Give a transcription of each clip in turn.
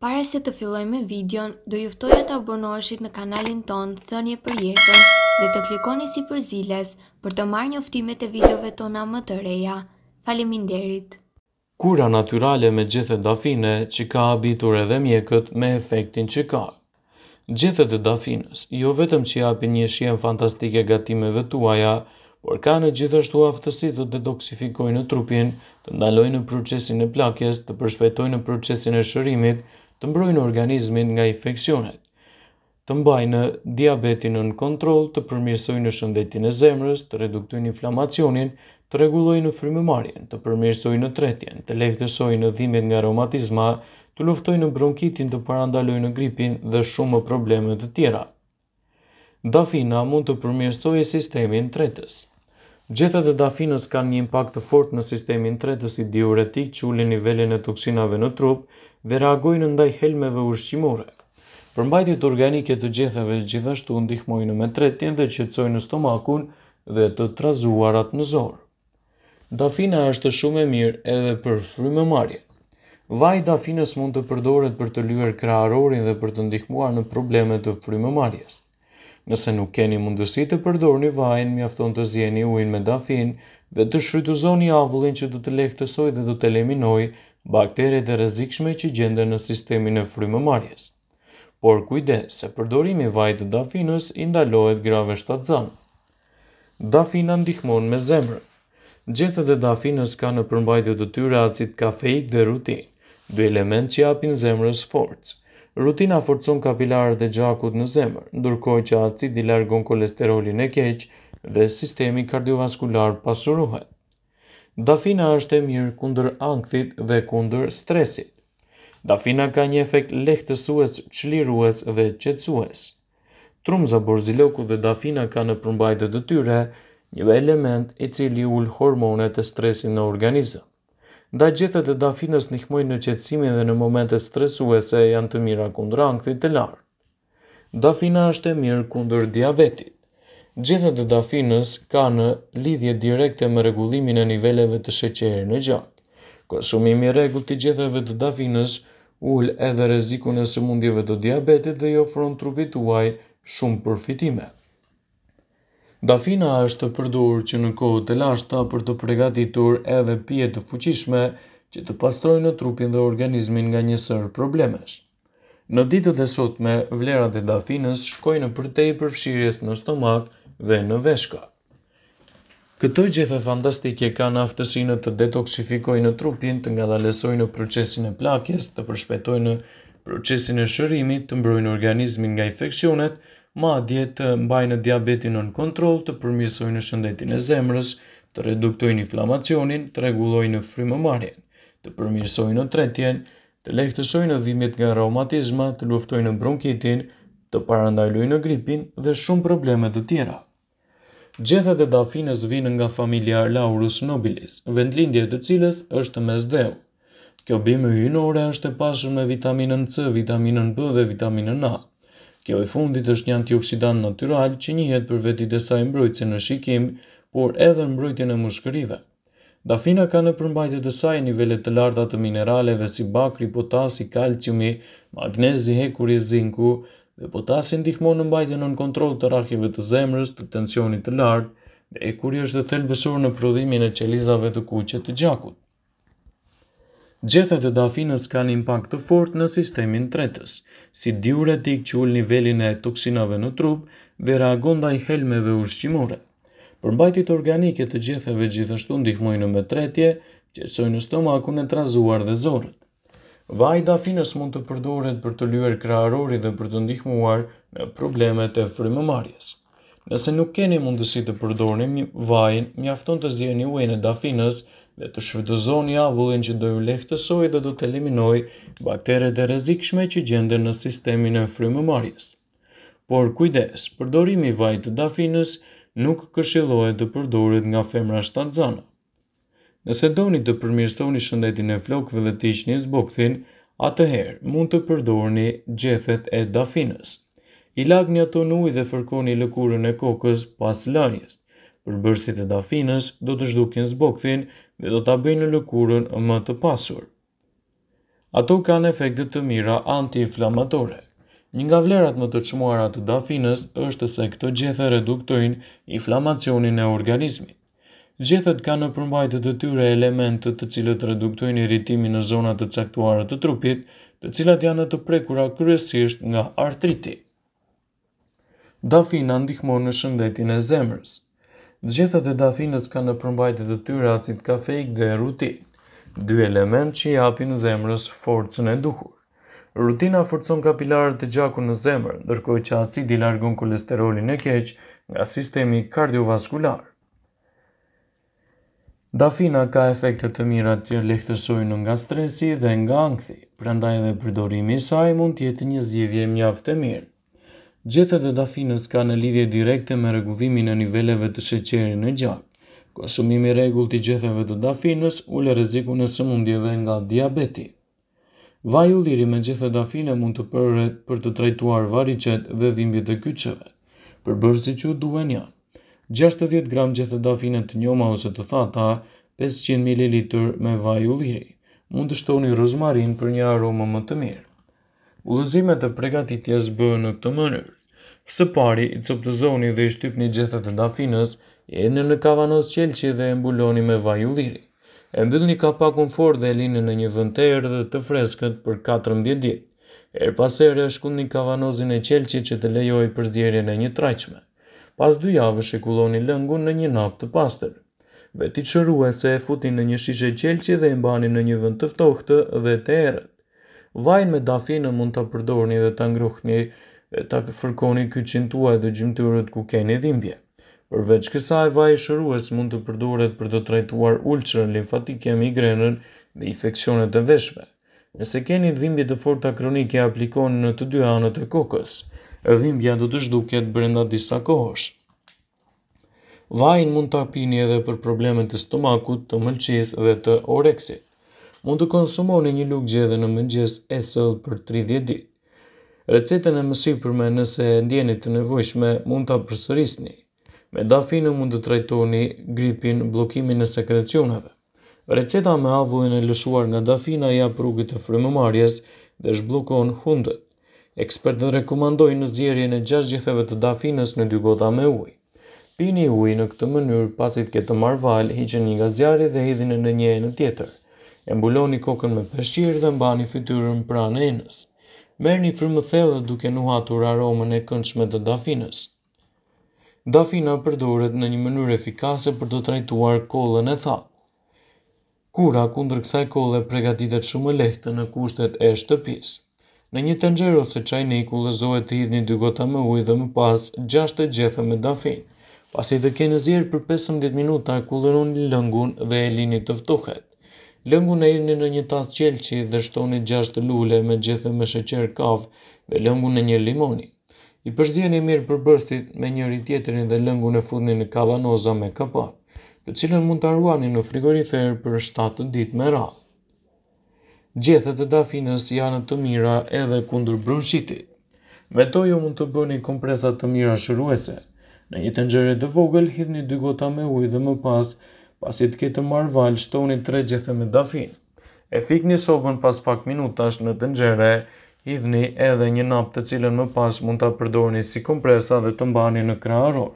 Pare se të filloj me videon, do juftoja të abonoheshit në kanalin ton Thënje për jetën dhe të klikoni si për ziles për të marrë njoftimet e videove tona më të reja. Faleminderit! Kura naturale me gjethet dafine që ka abitur edhe mjekët me efektin që ka? Gjethet e dafines, jo vetëm që japin një shien fantastike gatimeve tuaja, por ka në gjithashtu aftësit të detoksifikojnë në trupin, të ndalojnë në procesin e plakjes, të përshpejtojnë në procesin e shërimit, të mbrojnë organizmin nga infekcionet, të mbajnë diabetin në kontrol, të përmirësojnë në shëndetin e zemrës, të reduktojnë inflamacionin, të regulojnë në të përmirësojnë në tretjen, të lehtësojnë në nga aromatizma, të luftojnë në bronkitin të parandalojnë në gripin dhe shumë problemet të tjera. Dafina mund të përmirësojë sistemin tretës. Gjethet e dafinës kanë një impact të fort në sistemin tretës i diuretik që ullë nivellin e toksinave në trup dhe reagojnë ndaj helmeve ushqimore. Përmbajtit organike të gjetheve gjithashtu ndihmojnë me tretjen dhe qëtësojnë në stomakun dhe të trazuarat në zorë. Dafina është shumë e mirë edhe për frymë marje. Vaj dafinës mund të përdoret për të lyër krarorin dhe për të ndihmuar në problemet të frymë marjesë. Nëse nuk keni mundësi të përdorni vajin, mjafton të zjeni ujin me dafin dhe të shfrytuzoni avullin që do të lehtësoj dhe do të eliminoj bakteret e rrezikshme që gjenden në sistemin e frymëmarrjes. Por kujdes, se përdorimi i vajit të dafinës i ndalohet grave shtatzën. Dafina ndihmon me zemrën. Gjethet e dafinës ka në përmbajtë të tyre acid kafeik dhe rutin, dy element që japin zemrës forcë rutina forcon kapilarët e gjakut në zemër, ndërkohë që acidi i largon kolesterolin e keq dhe sistemi kardiovaskular pasurohet. Dafina është e mirë kundër ankthit dhe kundër stresit. Dafina ka një efekt lehtësues, qlirues dhe qetësues. Trumza borziloku dhe dafina ka në përmbajtë të tyre një element i cili ul hormonet e stresin në organizëm. Da gjithet e dafinës një në qetsimin dhe në momentet stresuese janë të mira kundra në të larë. Dafina është e mirë kundër diabetit. Gjithet e dafinës ka në lidhje direkte më regullimin e niveleve të sheqerë në gjatë. Konsumimi regull të gjithetve të dafinës ull edhe rezikun e së mundjeve të diabetit dhe jo fron trupit uaj shumë përfitimet. Dafina është përdur që në kohët e lashta për të pregatitur edhe pje të fuqishme që të pastrojnë në trupin dhe organizmin nga njësër problemesh. Në ditët e sotme, vlerat e dafinës shkojnë përtej përfshirjes në stomak dhe në veshka. Këto gjithë fantastike kanë aftësinë të detoksifikojnë në trupin, të nga dalesojnë në procesin e plakjes, të përshpetojnë në procesin e shërimit, të mbrojnë organizmin nga infekcionet, ma dje të mbajnë diabetin në kontrol, të përmirsojnë në shëndetin e zemrës, të reduktojnë inflamacionin, të regullojnë në frimë marjen, të përmirsojnë në tretjen, të lehtësojnë në dhimit nga reumatizma, të luftojnë në bronkitin, të parandalojnë në gripin dhe shumë problemet të tjera. Gjethet e dafines vinë nga familja Laurus Nobilis, vendlindje të cilës është me zdeu. Kjo bimë hynore është e pasur me vitaminën C, vitaminën B dhe vitaminën A. Kjo e fundit është një antioksidan natural që njëhet për veti e saj mbrojtëse në shikim, por edhe mbrojtje në mushkërive. Dafina ka në përmbajtje të saj nivele të larta të mineraleve si bakri, potasi, kalciumi, magnezi, i zinku dhe potasi ndihmon në mbajtje në kontrol të rahjeve të zemrës, të tensionit të lartë dhe e kuri është dhe thelbësor në prodhimin e qelizave të kuqe të gjakut. Gjethet e dafinës kanë impact të fort në sistemin tretës, si diuretik që ullë nivelin e toksinave në trup dhe reagonda i helmeve ushqimore. Përmbajtit organike të gjetheve gjithashtu ndihmojnë me tretje, qesojnë në stomakun e trazuar dhe zorët. Vaj dafinës mund të përdoret për të luer krarori dhe për të ndihmuar në problemet e frymëmarrjes. Nëse nuk keni mundësi të përdorni vajin, mjafton të zjeni ujin e dafinës dhe të shvedozoni avullin që do ju lehtësoj dhe do të eliminoj bakteret e rrezikshme që gjenden në sistemin e frymëmarrjes. Por kujdes, përdorimi i vajit të dafinës nuk këshillohet të përdoret nga femra shtatzana. Nëse një të përmirësoni shëndetin e flokëve dhe të hiqni zbokthin, atëherë mund të përdorni gjethet e dafinës. I lagni ato në ujë dhe fërkoni lëkurën e kokës pas lënies përbërësit e dafinës do të zhdukin zbokthin dhe do të abejnë lëkurën më të pasur. Ato kanë efektet të mira anti-inflamatore. Një nga vlerat më të qmuara të dafinës është se këto gjethë reduktojnë inflamacionin e organizmit. Gjethet kanë në përmbajtë të tyre elementët të cilët reduktojnë irritimin në zonat të caktuarët të trupit, të cilat janë të prekura kryesisht nga artriti. Dafina ndihmon në shëndetin e zemrës. Gjethat e dafinës ka në përmbajtë të tyre acit kafeik dhe rutin, dy element që i hapi në zemrës forcën e duhur. Rutina forcon kapilarët të gjakun në zemrë, nërkoj që acidi largon kolesterolin e keq nga sistemi kardiovaskular. Dafina ka efektet të mira të lehtësojnë nga stresi dhe nga angthi, prandaj dhe përdorimi saj mund tjetë një zgjidhje mjaftë të mirë. Gjeta e dafinës ka në lidhje direkte me rregullimin e niveleve të sheqerit në gjak. Konsumimi i rregullt i gjethave të dafinës ul rrezikun e sëmundjeve nga diabeti. u ulliri me gjethe dafine mund të përret për të trajtuar varicet dhe dhimbje të kyçeve. Për si që duen janë. 60 gram gjethe dafine të njoma ose të thata, 500 ml me vaj ulliri. Mund të shtoni rozmarin për një aromë më të mirë. Ullëzimet të pregatit jesë në këtë mënyrë. Së pari, i coptëzoni dhe i shtyp një gjethet të dafinës, e në në kavanos qelqi dhe e mbuloni me vaj u E mbëll një kapak unë for dhe e linë në një vënd të erë dhe të freskët për 14 djetë. E pasere është shkun një e qelqi që të lejoj për zjerje në një trajqme. Pas du javë shekulloni lëngu në një nap të pastër. Veti qërru e se e futin në një shishe qelqi dhe e mbani në një vënd të ftohtë dhe të erë vajin me dafinë mund të përdorni dhe të ngruhni e të fërkoni kyqin tuaj dhe gjimtyrët ku keni dhimbje. Përveç kësaj, vaj shërues mund të përdoret për të trajtuar ulqërën, limfatike, migrenën dhe infekcionet e veshme. Nëse keni dhimbje të forta kronike aplikoni në të dy anët e kokës, dhimbja do të zhduket brenda disa kohësh. Vajnë mund të apini edhe për problemet të stomakut, të mëlqis dhe të oreksit mund të konsumoni një lukë gjedhe në mëngjes e sëllë për 30 dit. Recetën e mësipërme nëse e ndjenit të nevojshme mund të apërsërisni. Me dafinë mund të trajtoni gripin blokimin e sekrecionave. Receta me avullin e lëshuar nga dafina ja prugit të frimëmarjes dhe shblokon hundët. Ekspertë rekomandojnë në zjerje në gjithëve të dafinës në dy gota me ujë. Pini ujë në këtë mënyrë pasit këtë marval, hiqen një nga zjarë dhe hidhin në një e në tjetër e mbuloni kokën me peshqirë dhe mbani fytyrën pranë enës. Merë një frëmë thellë duke nuhatur aromën e këndshme të dafinës. Dafina përdoret në një mënyrë efikase për të trajtuar kollën e thatë. Kura kundër kësaj e pregatitet shumë lehtë në kushtet e shtëpisë. Në një tenxher ose çajnik ullëzohet të hidhni dy gota me ujë dhe më pas 6 gjethe me dafin. i të kene zier për 15 minuta, kullëroni lëngun dhe e lini të ftohet. Lëngu në irni në një tas qelqi dhe shtoni 6 lule me gjithë me shëqer kaf dhe lëngu në një limoni. I përzjeni mirë për bërstit me njëri tjetërin dhe lëngu në fundin në kavanoza me kapak, të cilën mund të arruani në frigorifer për 7 ditë me rrallë. Gjethet të dafinës janë të mira edhe kundur bronshitit. Me to jo mund të bëni kompresat të mira shëruese. Në një të nxëre të vogël, hithni dy gota me ujë dhe më pasë, pasi të ketë marr shtoni tre gjethe me dafin. E fikni sobën pas pak minutash në tenxhere, hidhni edhe një nap të cilën më pas mund ta përdorni si kompresa dhe të mbani në krahror.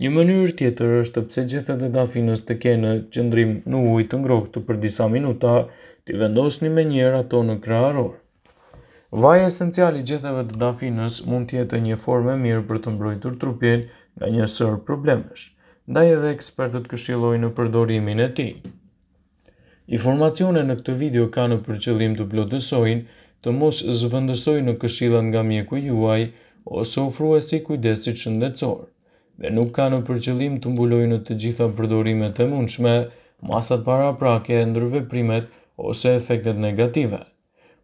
Një mënyrë tjetër është të pse gjethet e dafinës të kenë qëndrim në ujë të ngrohtë për disa minuta, ti vendosni me njëra ato në krahror. Vaj esenciali gjetheve të dafinës mund tjetë një forme mirë për të mbrojtur trupjen nga një sërë problemesh ndaj edhe ekspertët këshilojnë në përdorimin e ti. Informacione në këtë video ka në përqëllim të plotësojnë, të mos zëvëndësojnë në këshilat nga mjeku juaj, ose e si kujdesit shëndetësor, dhe nuk ka në përqëllim të mbulojnë në të gjitha përdorimet e mundshme, masat para prake, ndrëve primet, ose efektet negative.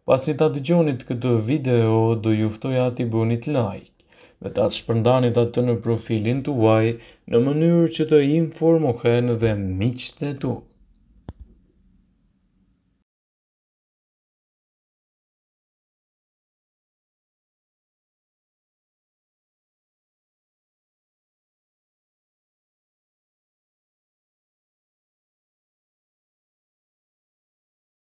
Pasit ta të gjonit këtë video, do juftoj ati bunit like dhe ta të shpërndanit atë në profilin të uaj në mënyrë që të informohen dhe miqët e tuk.